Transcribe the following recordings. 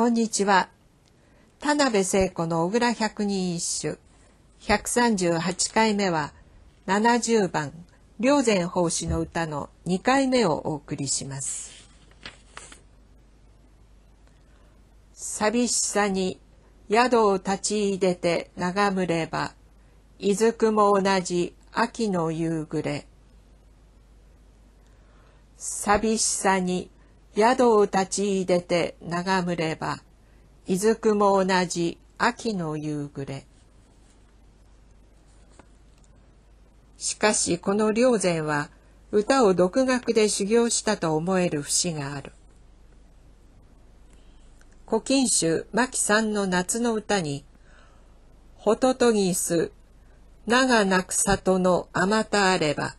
こんにちは。田辺聖子の小倉百人一首138回目は70番良善法師の歌の2回目をお送りします。寂しさに宿を立ち入れて眺めれば、いずくも同じ秋の夕暮れ。寂しさに宿を立ち入れて眺れば、いずくも同じ秋の夕暮れ。しかしこの良禅は歌を独学で修行したと思える節がある。古今集牧さんの夏の歌に、ととぎす。ス、長なく里のあまたあれば、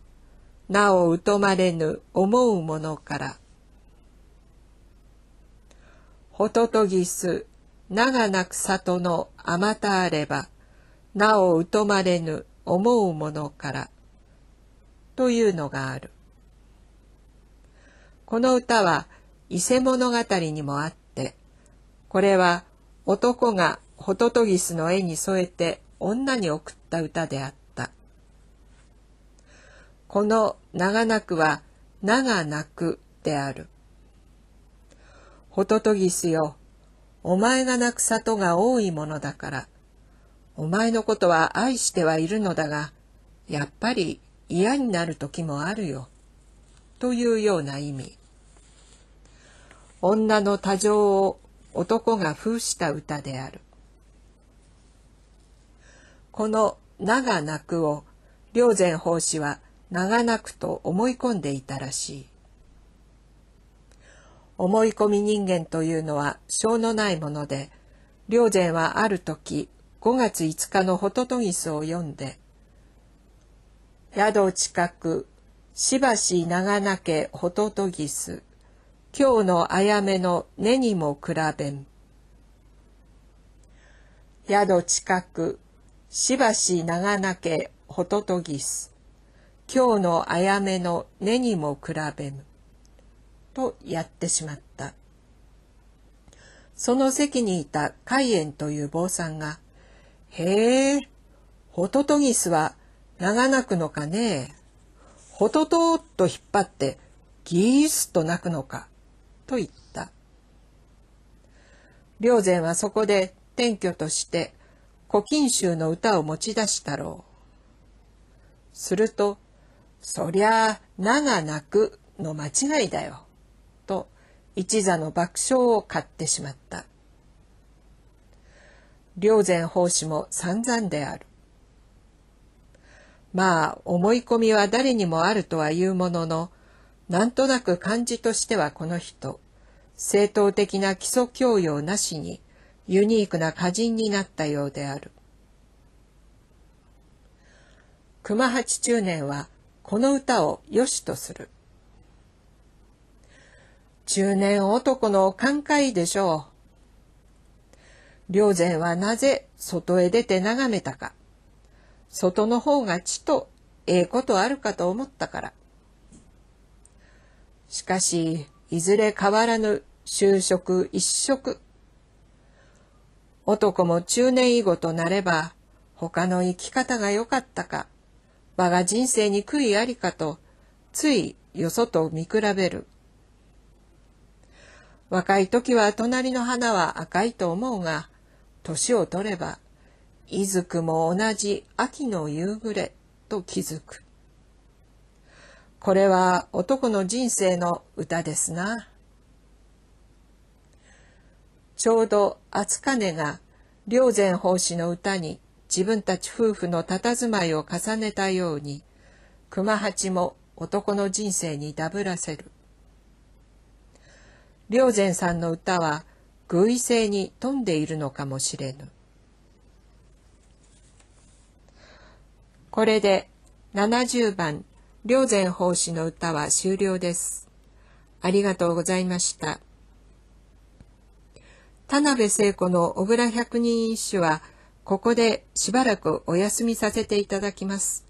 なお疎まれぬ思うものから、ほととぎす、長なく里のあまたあれば、なお疎まれぬ思うものから、というのがある。この歌は伊勢物語にもあって、これは男がホトトギスの絵に添えて女に送った歌であった。この長なくは長なくである。ホトトギスよ、お前が泣く里が多いものだから、お前のことは愛してはいるのだが、やっぱり嫌になる時もあるよ。というような意味。女の多情を男が封した歌である。この長泣くを、良禅法師は長泣くと思い込んでいたらしい。思い込み人間というのは性のないもので、良善はある時、5月5日のホトトギスを読んで、宿近く、しばし長なけホトトギス、今日のあやめの根にも比べん。宿近く、しばし長なけホトトギス、今日のあやめの根にも比べむ。とやってしまった。その席にいた海縁という坊さんが、へえ、ホトトギスは長泣くのかねホトトーっと引っ張ってギースと泣くのか、と言った。霊善はそこで転居として古今集の歌を持ち出したろう。すると、そりゃあ、長泣くの間違いだよ。一座の爆笑を買ってしまった。良前法師も散々である。まあ、思い込みは誰にもあるとは言うものの、なんとなく漢字としてはこの人、正当的な基礎教養なしに、ユニークな歌人になったようである。熊八中年は、この歌を良しとする。中年男の寛解でしょう。良山はなぜ外へ出て眺めたか。外の方がちとええことあるかと思ったから。しかし、いずれ変わらぬ就職一色。男も中年以後となれば、他の生き方が良かったか、我が人生に悔いありかと、ついよそと見比べる。若い時は隣の花は赤いと思うが、年を取れば、いずくも同じ秋の夕暮れと気づく。これは男の人生の歌ですな。ちょうど厚金が良善法師の歌に自分たち夫婦の佇まいを重ねたように、熊八も男の人生にダブらせる。良禅さんの歌は偶意性に富んでいるのかもしれぬ。これで70番良禅法師の歌は終了です。ありがとうございました。田辺聖子の小倉百人一首はここでしばらくお休みさせていただきます。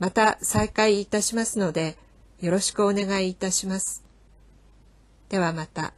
また再開いたしますのでよろしくお願いいたします。ではまた。